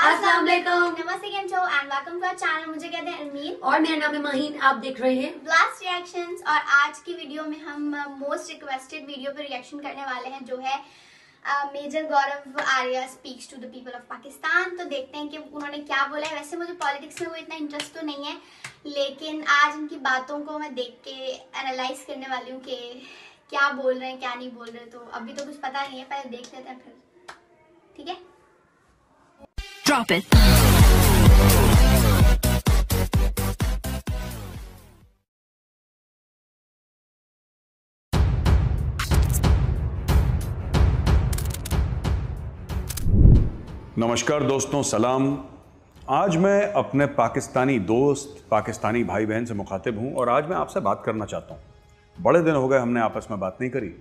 नमस्ते छो and welcome to channel मुझे कहते हैं और मेरा नाम है आप देख रहे हैं ब्लास्ट और आज की वीडियो में हम मोस्ट रिक्वेस्टेड वीडियो रिएक्शन करने वाले हैं जो है major Gaurav Arya speaks to the people of Pakistan तो देखते हैं कि उन्होंने क्या बोला है वैसे मुझे पॉलिटिक्स में वो इतना इंटरेस्ट तो नहीं है लेकिन आज उनकी बातों को मैं देख के एनालाइज करने वाली हूँ कि क्या बोल रहे हैं क्या नहीं बोल रहे तो अभी तो कुछ पता नहीं है पहले देख लेते हैं फिर ठीक है Drop it. नमस्कार दोस्तों सलाम आज मैं अपने पाकिस्तानी दोस्त पाकिस्तानी भाई बहन से मुखातिब हूं और आज मैं आपसे बात करना चाहता हूं बड़े दिन हो गए हमने आपस में बात नहीं करी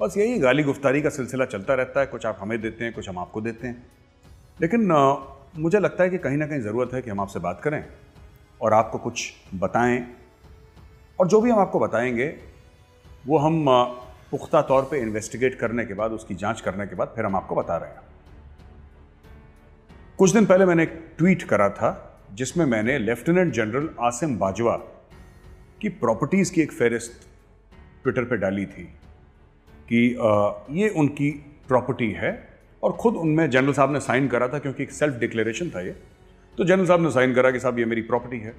बस यही गाली गुफ्तारी का सिलसिला चलता रहता है कुछ आप हमें देते हैं कुछ हम आपको देते हैं लेकिन मुझे लगता है कि कहीं ना कहीं ज़रूरत है कि हम आपसे बात करें और आपको कुछ बताएं और जो भी हम आपको बताएंगे वो हम पुख्ता तौर पे इन्वेस्टिगेट करने के बाद उसकी जांच करने के बाद फिर हम आपको बता रहे हैं कुछ दिन पहले मैंने एक ट्वीट करा था जिसमें मैंने लेफ्टिनेंट जनरल आसिम बाजवा की प्रॉपर्टीज़ की एक फहरिस्त ट्विटर पर डाली थी कि ये उनकी प्रॉपर्टी है और ख़ुद उनमें जनरल साहब ने साइन करा था क्योंकि एक सेल्फ डिक्लेरेशन था ये तो जनरल साहब ने साइन करा कि साहब ये मेरी प्रॉपर्टी है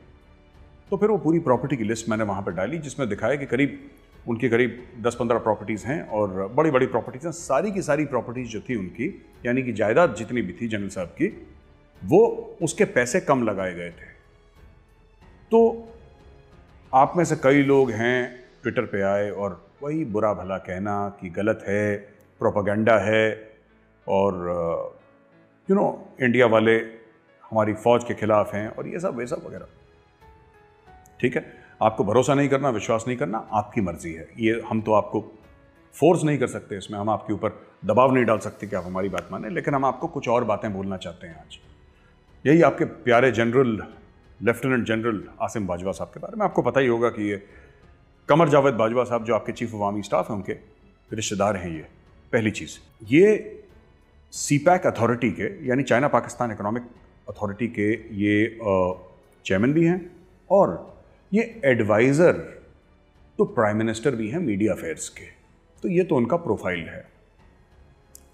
तो फिर वो पूरी प्रॉपर्टी की लिस्ट मैंने वहाँ पर डाली जिसमें दिखाया कि करीब उनकी करीब 10-15 प्रॉपर्टीज़ हैं और बड़ी बड़ी प्रॉपर्टीज़ हैं सारी की सारी प्रॉपर्टीज़ जो थी उनकी यानी कि जायदाद जितनी भी थी जनरल साहब की वो उसके पैसे कम लगाए गए थे तो आप में से कई लोग हैं ट्विटर पे आए और वही बुरा भला कहना कि गलत है प्रोपागेंडा है और यू नो इंडिया वाले हमारी फ़ौज के ख़िलाफ़ हैं और ये सब वे सब वगैरह ठीक है आपको भरोसा नहीं करना विश्वास नहीं करना आपकी मर्ज़ी है ये हम तो आपको फोर्स नहीं कर सकते इसमें हम आपके ऊपर दबाव नहीं डाल सकते कि आप हमारी बात माने लेकिन हम आपको कुछ और बातें बोलना चाहते हैं आज यही आपके प्यारे general lieutenant general Asim Bajwa साहब के बारे में आपको पता ही होगा कि ये कमर जावेद बाजवा साहब जो आपके चीफ ऑफ आर्मी स्टाफ हैं उनके रिश्तेदार हैं ये पहली चीज़ ये सीपैक अथॉरिटी के यानी चाइना पाकिस्तान इकोनॉमिक अथॉरिटी के ये चेयरमैन भी हैं और ये एडवाइज़र तो प्राइम मिनिस्टर भी हैं मीडिया अफेयर्स के तो ये तो उनका प्रोफाइल है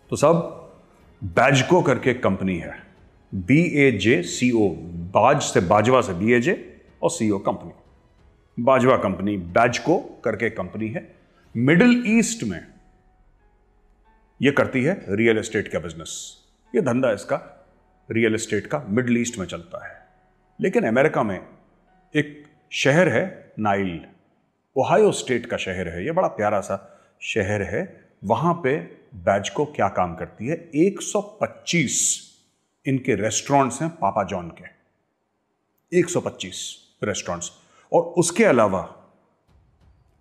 तो सब बैजको करके कंपनी है बी ए जे सी ओ बाज से बाजवा से बी ए जे और C O company Bajwa company Bajco करके कंपनी है मिडिल ईस्ट में ये करती है रियल एस्टेट का बिजनेस ये धंधा इसका रियल एस्टेट का मिडल ईस्ट में चलता है लेकिन अमेरिका में एक शहर है नाइल ओहायो स्टेट का शहर है ये बड़ा प्यारा सा शहर है वहाँ पे बैजको क्या काम करती है 125 इनके रेस्टोरेंट्स हैं पापा जॉन के 125 रेस्टोरेंट्स और उसके अलावा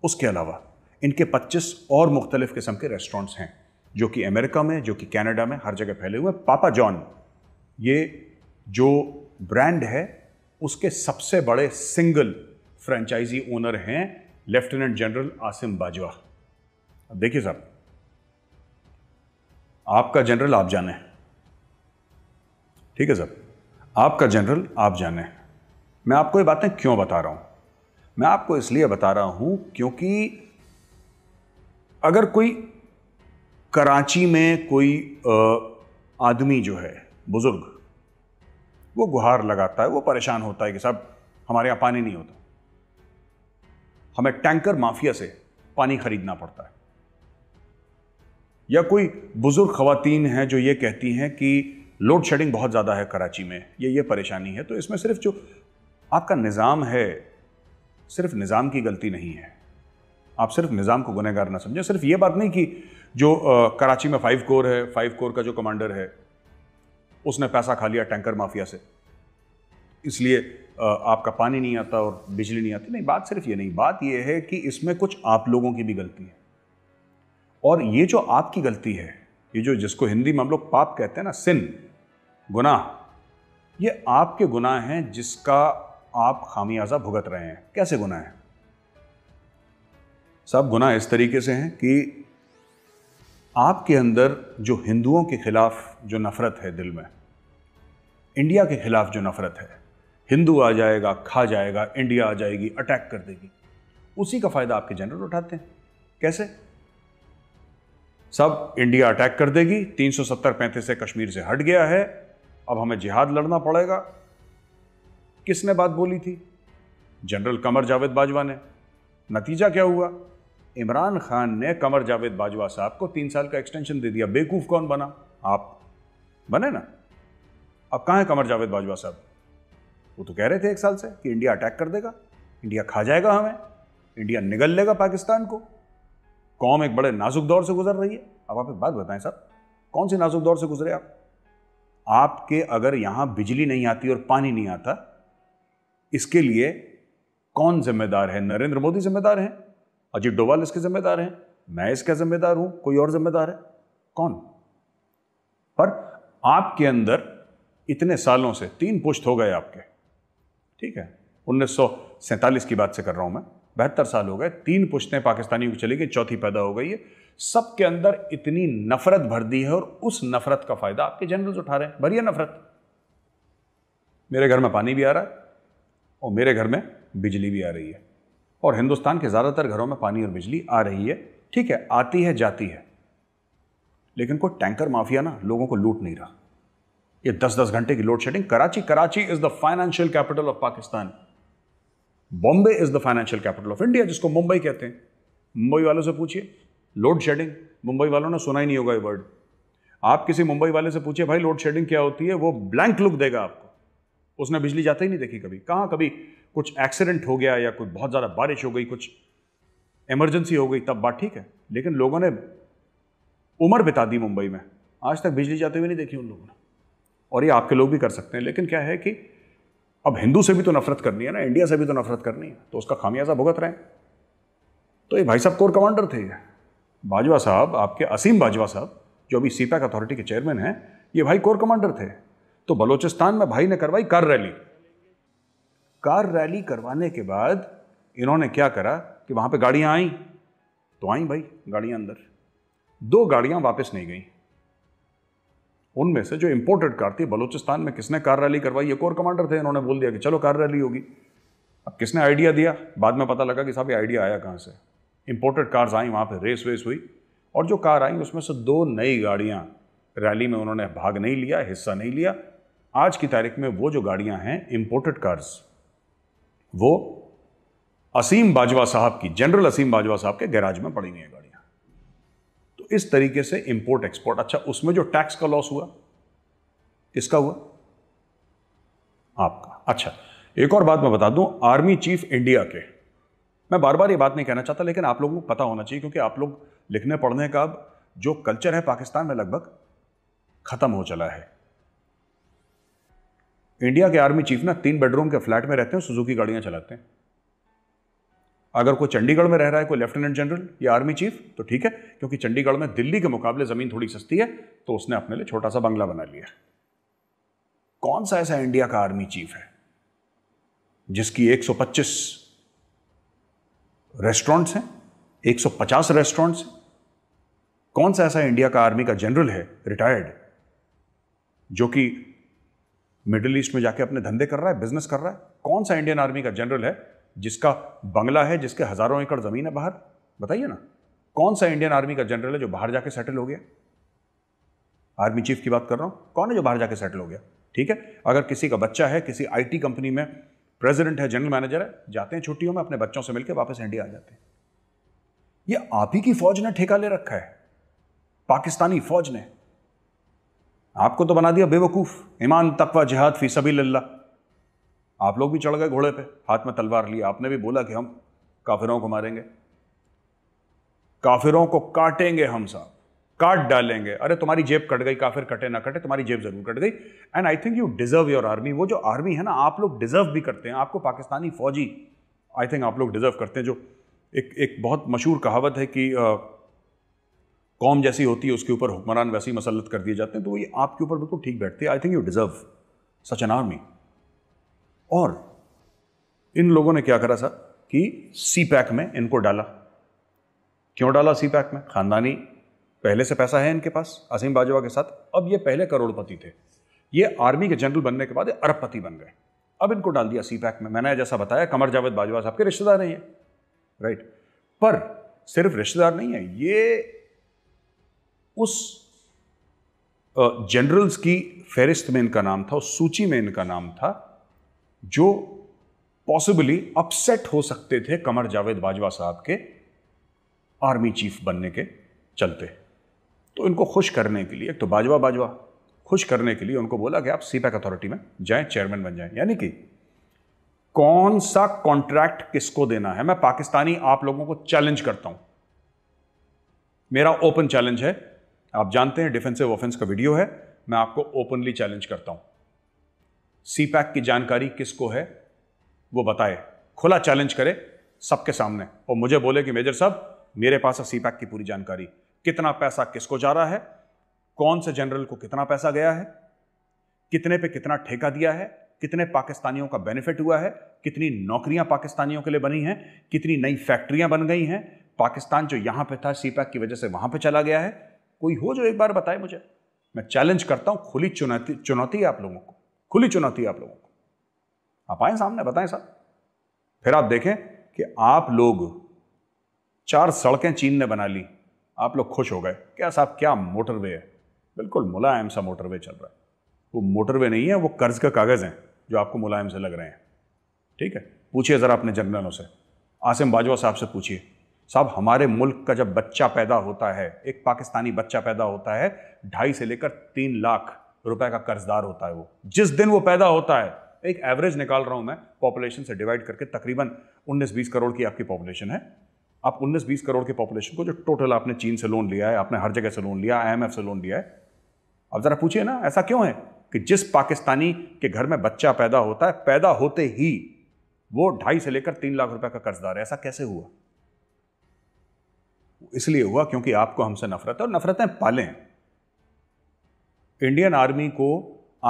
उसके अलावा इनके 25 और मुख्तलिफ़ किस्म के रेस्टोरेंट्स हैं जो कि अमेरिका में जो कि कनाडा में हर जगह फैले हुए पापा जॉन ये जो ब्रांड है उसके सबसे बड़े सिंगल फ्रेंचाइजी ओनर हैं लेफ्टिनेंट जनरल आसिम बाजवा देखिए साहब आपका जनरल आप जाने ठीक है सर आपका जनरल आप जाने मैं आपको ये बातें क्यों बता रहा हूं मैं आपको इसलिए बता रहा हूं क्योंकि अगर कोई कराची में कोई आदमी जो है बुज़ुर्ग वो गुहार लगाता है वो परेशान होता है कि साहब हमारे यहाँ पानी नहीं होता हमें टैंकर माफिया से पानी खरीदना पड़ता है या कोई बुज़ुर्ग खातन हैं जो ये कहती हैं कि लोड शेडिंग बहुत ज़्यादा है कराची में ये ये परेशानी है तो इसमें सिर्फ जो आपका निज़ाम है सिर्फ निज़ाम की गलती नहीं है आप सिर्फ निज़ाम को गुनहगार ना समझें सिर्फ ये बात नहीं कि जो आ, कराची में फाइव कोर है फाइव कोर का जो कमांडर है उसने पैसा खा लिया टैंकर माफिया से इसलिए आपका पानी नहीं आता और बिजली नहीं आती नहीं बात सिर्फ ये नहीं बात ये है कि इसमें कुछ आप लोगों की भी गलती है और ये जो आपकी गलती है ये जो जिसको हिंदी में हम लोग पाप कहते हैं ना सिन गुनाह ये आपके गुनाह हैं जिसका आप खामियाजा भुगत रहे हैं कैसे गुनाह है सब गुनाह इस तरीके से हैं कि आपके अंदर जो हिंदुओं के ख़िलाफ़ जो नफ़रत है दिल में इंडिया के ख़िलाफ़ जो नफ़रत है हिंदू आ जाएगा खा जाएगा इंडिया आ जाएगी अटैक कर देगी उसी का फ़ायदा आपके जनरल उठाते हैं कैसे सब इंडिया अटैक कर देगी 370 पैंतीस से कश्मीर से हट गया है अब हमें जिहाद लड़ना पड़ेगा किसने बात बोली थी जनरल कमर जावेद बाजवा ने नतीजा क्या हुआ इमरान खान ने कमर जावेद बाजवा साहब को तीन साल का एक्सटेंशन दे दिया बेकूफ कौन बना आप बने ना अब कहाँ है कमर जावेद बाजवा साहब वो तो कह रहे थे एक साल से कि इंडिया अटैक कर देगा इंडिया खा जाएगा हमें इंडिया निगल लेगा पाकिस्तान को कौम एक बड़े नाजुक दौर से गुजर रही है अब आप एक बात बताएं साहब कौन से नाजुक दौर से गुजरे आप आपके अगर यहां बिजली नहीं आती और पानी नहीं आता इसके लिए कौन जिम्मेदार है नरेंद्र मोदी जिम्मेदार हैं अजीत डोवाल इसके जिम्मेदार हैं मैं इसका जिम्मेदार हूं कोई और जिम्मेदार है कौन पर आपके अंदर इतने सालों से तीन पुष्ट हो गए आपके ठीक है उन्नीस की बात से कर रहा हूं मैं बहत्तर साल हो गए तीन पुश्तें पाकिस्तानियों की चली गई चौथी पैदा हो गई है सबके अंदर इतनी नफरत भर दी है और उस नफरत का फायदा आपके जनरल्स उठा रहे हैं भरिया है नफरत मेरे घर में पानी भी आ रहा है और मेरे घर में बिजली भी आ रही है और हिंदुस्तान के ज़्यादातर घरों में पानी और बिजली आ रही है ठीक है आती है जाती है लेकिन कोई टैंकर माफिया ना लोगों को लूट नहीं रहा ये दस दस घंटे की load shedding Karachi Karachi is the financial capital of Pakistan Bombay is the financial capital of India जिसको मुंबई कहते हैं मुंबई वालों से पूछिए लोड शेडिंग मुंबई वालों ने सुना ही नहीं होगा ये वर्ड आप किसी मुंबई वाले से पूछिए भाई लोड शेडिंग क्या होती है वो ब्लैंक लुक देगा आपको उसने बिजली जाते ही नहीं देखी कभी कहाँ कभी कुछ एक्सीडेंट हो गया या कोई बहुत ज़्यादा बारिश हो गई कुछ इमरजेंसी हो गई तब बात ठीक है लेकिन लोगों ने उम्र बिता दी मुंबई में आज तक बिजली जाते हुए नहीं देखी उन लोगों ने और ये आपके लोग भी कर सकते हैं लेकिन क्या है कि अब हिंदू से भी तो नफरत करनी है ना इंडिया से भी तो नफरत करनी है तो उसका खामियाजा भुगत रहे हैं तो ये भाई साहब कोर कमांडर थे ये बाजवा साहब आपके असीम बाजवा साहब जो अभी सीपैक अथॉरिटी के चेयरमैन हैं ये भाई कोर कमांडर थे तो बलोचिस्तान में भाई ने करवाई कार रैली कार रैली करवाने के बाद इन्होंने क्या करा कि वहाँ पे गाड़ियाँ आई तो आई भाई गाड़ियाँ अंदर दो गाड़ियाँ वापस नहीं गई उनमें से जो इम्पोर्टेड कार थी बलूचिस्तान में किसने कार रैली करवाई एक और कमांडर थे इन्होंने बोल दिया कि चलो कार रैली होगी अब किसने आइडिया दिया बाद में पता लगा कि साहब ये आइडिया आया कहाँ से इम्पोर्टेड कार्स आई वहाँ पर रेस वेस हुई और जो कार आई उसमें से दो नई गाड़ियाँ रैली में उन्होंने भाग नहीं लिया हिस्सा नहीं लिया आज की तारीख में वो जो गाड़ियाँ हैं इम्पोर्टेड कार्स वो असीम बाजवा साहब की जनरल असीम बाजवा साहब के गैराज में पड़ी हुई हैं गाड़ियाँ तो इस तरीके से इंपोर्ट एक्सपोर्ट अच्छा उसमें जो टैक्स का लॉस हुआ किसका हुआ आपका अच्छा एक और बात मैं बता दूं आर्मी चीफ इंडिया के मैं बार बार ये बात नहीं कहना चाहता लेकिन आप लोगों को पता होना चाहिए क्योंकि आप लोग लिखने पढ़ने का जो कल्चर है पाकिस्तान में लगभग ख़त्म हो चला है इंडिया के आर्मी चीफ ना तीन बेडरूम के फ्लैट में रहते हैं सुजुकी गाड़ियां चलाते हैं अगर कोई चंडीगढ़ में रह रहा है कोई लेफ्टिनेंट जनरल या आर्मी चीफ तो ठीक है क्योंकि चंडीगढ़ में दिल्ली के मुकाबले ज़मीन थोड़ी सस्ती है तो उसने अपने लिए छोटा सा बंगला बना लिया कौन सा ऐसा इंडिया का आर्मी चीफ है जिसकी 125 रेस्टोरेंट्स हैं 150 रेस्टोरेंट्स हैं कौन सा ऐसा इंडिया का आर्मी का जनरल है रिटायर्ड जो कि मिडिल ईस्ट में जाके अपने धंधे कर रहा है बिजनेस कर रहा है कौन सा इंडियन आर्मी का जनरल है जिसका बंगला है जिसके हज़ारों एकड़ ज़मीन है बाहर बताइए ना कौन सा इंडियन आर्मी का जनरल है जो बाहर जाके सेटल हो गया आर्मी चीफ की बात कर रहा हूँ कौन है जो बाहर जाके सेटल हो गया ठीक है अगर किसी का बच्चा है किसी आईटी कंपनी में प्रेसिडेंट है जनरल मैनेजर है जाते हैं छुट्टियों में अपने बच्चों से मिलकर वापस इंडिया आ जाते हैं ये आप ही की फौज ने ठेका ले रखा है पाकिस्तानी फौज ने आपको तो बना दिया बेवकूफ़ ईमान तकवा जिहाद फ़ी सभी लल्ला आप लोग भी चढ़ गए घोड़े पे हाथ में तलवार ली आपने भी बोला कि हम काफिरों को मारेंगे काफिरों को काटेंगे हम साहब काट डालेंगे अरे तुम्हारी जेब कट गई काफिर कटे ना कटे तुम्हारी जेब ज़रूर कट गई and I think you deserve your army वो जो आर्मी है ना आप लोग डिज़र्व भी करते हैं आपको पाकिस्तानी फ़ौजी आई थिंक आप लोग डिज़र्व करते हैं जो एक एक बहुत मशहूर कहावत है कि uh, कौम जैसी होती है उसके ऊपर हुक्मरान वैसे ही मसलत कर दिए जाते हैं तो ये आपके ऊपर बिल्कुल ठीक बैठते हैं I think you deserve such an army और इन लोगों ने क्या करा सर कि सी पैक में इनको डाला क्यों डाला सी पैक में ख़ानदानी पहले से पैसा है इनके पास असीम बाजवा के साथ अब ये पहले करोड़पति थे ये आर्मी के जनरल बनने के बाद अरबपति बन गए अब इनको डाल दिया सी पैक में मैंने जैसा बताया कमर जावेद बाजवा साहब के रिश्तेदार नहीं है राइट पर सिर्फ रिश्तेदार नहीं है ये उस जनरल्स की फहरिस्त में इनका नाम था उस सूची में इनका नाम था जो पॉसिबली अपसेट हो सकते थे कमर जावेद बाजवा साहब के आर्मी चीफ बनने के चलते तो इनको खुश करने के लिए एक तो बाजवा बाजवा खुश करने के लिए उनको बोला कि आप सी पैक अथॉरिटी में जाएं चेयरमैन बन जाएं यानी कि कौन सा कॉन्ट्रैक्ट किसको देना है मैं पाकिस्तानी आप लोगों को चैलेंज करता हूं मेरा ओपन चैलेंज है आप जानते हैं डिफेंसिव ऑफेंस का वीडियो है मैं आपको ओपनली चैलेंज करता हूं सी पैक की जानकारी किसको है वो बताए खुला चैलेंज करे सबके सामने और मुझे बोले कि मेजर साहब मेरे पास है सी पैक की पूरी जानकारी कितना पैसा किसको जा रहा है कौन से जनरल को कितना पैसा गया है कितने पे कितना ठेका दिया है कितने पाकिस्तानियों का बेनिफिट हुआ है कितनी नौकरियां पाकिस्तानियों के लिए बनी हैं कितनी नई फैक्ट्रियां बन गई हैं पाकिस्तान जो यहां पे था सी पैक की वजह से वहां पे चला गया है कोई हो जो एक बार बताए मुझे मैं चैलेंज करता हूं खुली चुनौती चुनौती है आप लोगों को खुली चुनौती है आप लोगों को आप आए सामने बताएं साहब फिर आप देखें कि आप लोग चार सड़कें चीन ने बना ली आप लोग खुश हो गए क्या साहब क्या मोटरवे है बिल्कुल मुलायम सा मोटरवे चल रहा है वो मोटरवे नहीं है वो कर्ज का कागज़ है जो आपको मुलायम से लग रहे हैं ठीक है पूछिए ज़रा अपने जनरलों से आसिम बाजवा साहब से पूछिए साहब हमारे मुल्क का जब बच्चा पैदा होता है एक पाकिस्तानी बच्चा पैदा होता है ढाई से लेकर तीन लाख रुपए का कर्जदार होता है वो जिस दिन वो पैदा होता है एक एवरेज निकाल रहा हूं मैं पॉपुलेशन से डिवाइड करके तकरीबन 19-20 करोड़ की आपकी पॉपुलेशन है आप 19-20 करोड़ की पॉपुलेशन को जो टोटल आपने चीन से लोन लिया है आपने हर जगह से लोन लिया आई से लोन लिया है अब ज़रा पूछिए ना ऐसा क्यों है कि जिस पाकिस्तानी के घर में बच्चा पैदा होता है पैदा होते ही वो ढाई से लेकर तीन लाख रुपए का कर्जदार है ऐसा कैसे हुआ इसलिए हुआ क्योंकि आपको हमसे नफरत है और नफरतें पालें इंडियन आर्मी को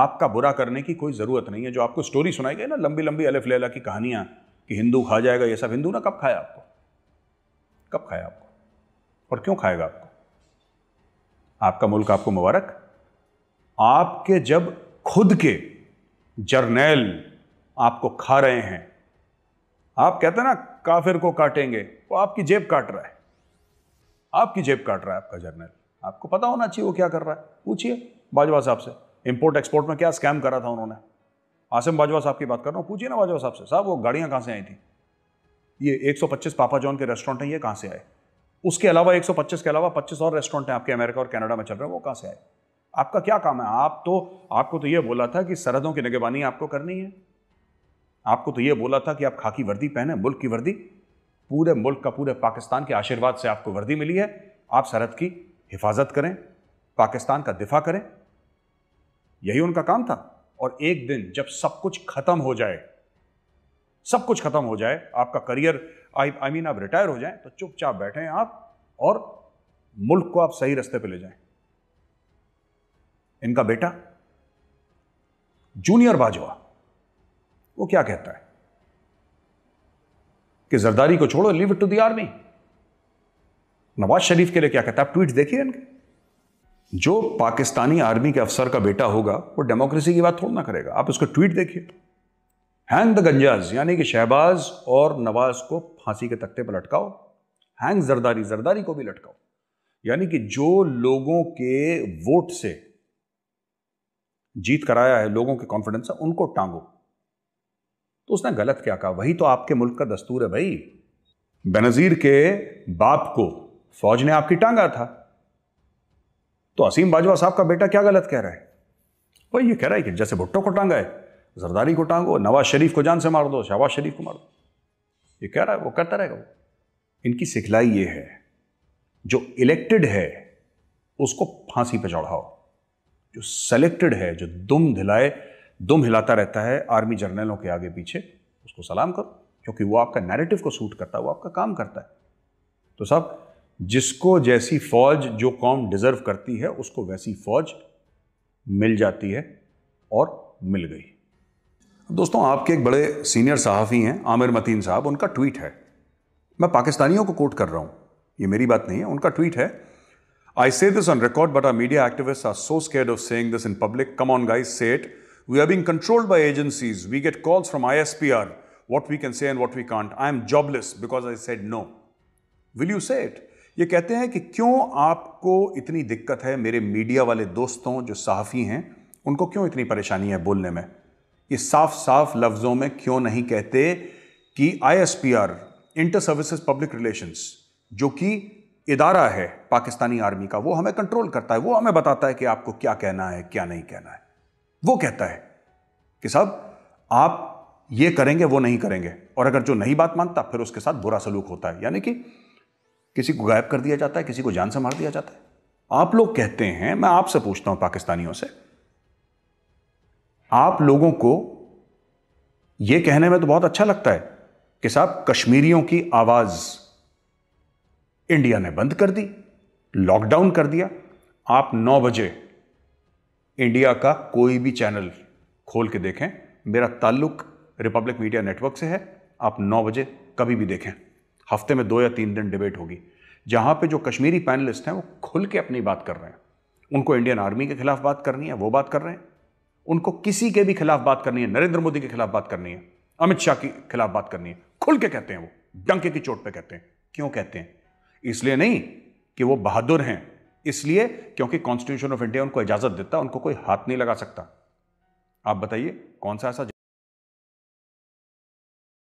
आपका बुरा करने की कोई ज़रूरत नहीं है जो आपको स्टोरी सुनाई गई ना लंबी लंबी अलफ लैला की कहानियाँ कि हिंदू खा जाएगा ये सब हिंदू ना कब खाया आपको कब खाया आपको और क्यों खाएगा आपको आपका मुल्क आपको मुबारक आपके जब खुद के जर्नेल आपको खा रहे हैं आप कहते हैं ना काफिर को काटेंगे वो आपकी जेब काट रहा है आपकी जेब काट रहा है आपका जर्नल आपको पता होना चाहिए वो क्या कर रहा है पूछिए बाजवा साहब से इम्पोर्ट एक्सपोर्ट में क्या स्कैम करा था उन्होंने आसिम बाजवा साहब की बात कर रहा हूँ पूछिए ना बाजवा साहब से साहब वो गाड़ियाँ कहाँ से आई थी ये 125 पापा जॉन के रेस्टोरेंट हैं ये कहाँ से आए उसके अलावा 125 के अलावा 25 और रेस्टोरेंट हैं आपके अमेरिका और कनाडा में चल रहे हैं वो कहाँ से आए आपका क्या काम है आप तो आपको तो ये बोला था कि सरहदों की निगरानी आपको करनी है आपको तो ये बोला था कि आप खाकी वर्दी पहने मुल्क की वर्दी पूरे मुल्क का पूरे पाकिस्तान के आशीर्वाद से आपको वर्दी मिली है आप सरहद की हिफाजत करें पाकिस्तान का दिफा करें यही उनका काम था और एक दिन जब सब कुछ ख़त्म हो जाए सब कुछ ख़त्म हो जाए आपका करियर आई आई मीन आप रिटायर हो जाए तो चुपचाप बैठे आप और मुल्क को आप सही रास्ते पर ले जाए इनका बेटा जूनियर बाजवा वो क्या कहता है कि जरदारी को छोड़ो leave to the army Nawaz Sharif के लिए क्या कहता है आप ट्वीट देखिए इनके जो पाकिस्तानी आर्मी के अफसर का बेटा होगा वो डेमोक्रेसी की बात थोड़ा ना करेगा आप उसको ट्वीट देखिए हैंग द गंजाज यानी कि शहबाज और नवाज को फांसी के तख्ते पर लटकाओ हैंग जरदारी जरदारी को भी लटकाओ यानी कि जो लोगों के वोट से जीत कराया है लोगों के कॉन्फिडेंस है उनको टांगो तो उसने गलत क्या कहा वही तो आपके मुल्क का दस्तूर है भाई बेनज़ीर के बाप को फौज ने आपकी टांगा था तो असीम बाजवा साहब का बेटा क्या गलत कह रहा है वही ये कह रहा है कि जैसे भुट्टो को टांगा है जरदारी को टांगो नवाज शरीफ को जान से मार दो शहबाज शरीफ को मार दो ये कह रहा है वो करता रहेगा वो इनकी सिखलाई ये है जो इलेक्टेड है उसको फांसी पर चढ़ाओ जो सेलेक्टेड है जो दुम धिलाए दुम हिलाता रहता है आर्मी जर्नलों के आगे पीछे उसको सलाम करो क्योंकि वो आपका नैरेटिव को सूट करता है वो आपका काम करता है तो साहब जिसको जैसी फौज जो कौम डिज़र्व करती है उसको वैसी फौज मिल जाती है और मिल गई दोस्तों आपके एक बड़े सीनियर सहाफ़ी हैं आमिर मतीन साहब उनका ट्वीट है मैं पाकिस्तानियों को कोट कर रहा हूँ ये मेरी बात नहीं है उनका ट्वीट है I say this on record but are media activist are so scared of saying this in public come on guys say it We are being controlled by agencies. We get calls from ISPR, what we can say and what we can't. I am jobless because I said no. Will you say it? ये कहते हैं कि क्यों आपको इतनी दिक्कत है मेरे मीडिया वाले दोस्तों जो सहाफ़ी हैं उनको क्यों इतनी परेशानी है बोलने में ये साफ साफ लफ्ज़ों में क्यों नहीं कहते कि ISPR inter services public relations जो कि इदारा है पाकिस्तानी आर्मी का वो हमें कंट्रोल करता है वो हमें बताता है कि आपको क्या कहना है क्या नहीं कहना है वो कहता है कि साहब आप ये करेंगे वो नहीं करेंगे और अगर जो नहीं बात मानता फिर उसके साथ बुरा सलूक होता है यानी कि किसी को गायब कर दिया जाता है किसी को जान से मार दिया जाता है आप लोग कहते हैं मैं आपसे पूछता हूं पाकिस्तानियों से आप लोगों को यह कहने में तो बहुत अच्छा लगता है कि साहब कश्मीरियों की आवाज इंडिया ने बंद कर दी लॉकडाउन कर दिया आप नौ बजे इंडिया का कोई भी चैनल खोल के देखें मेरा ताल्लुक रिपब्लिक मीडिया नेटवर्क से है आप 9 बजे कभी भी देखें हफ्ते में दो या तीन दिन डिबेट होगी जहाँ पे जो कश्मीरी पैनलिस्ट हैं वो खुल के अपनी बात कर रहे हैं उनको इंडियन आर्मी के खिलाफ बात करनी है वो बात कर रहे हैं उनको किसी के भी खिलाफ बात करनी है नरेंद्र मोदी के खिलाफ बात करनी है अमित शाह के खिलाफ बात करनी है खुल के कहते हैं वो डंके की चोट पे कहते हैं क्यों कहते हैं इसलिए नहीं कि वो बहादुर हैं इसलिए क्योंकि कॉन्स्टिट्यूशन ऑफ इंडिया उनको इजाजत देता उनको कोई हाथ नहीं लगा सकता आप बताइए कौन सा ऐसा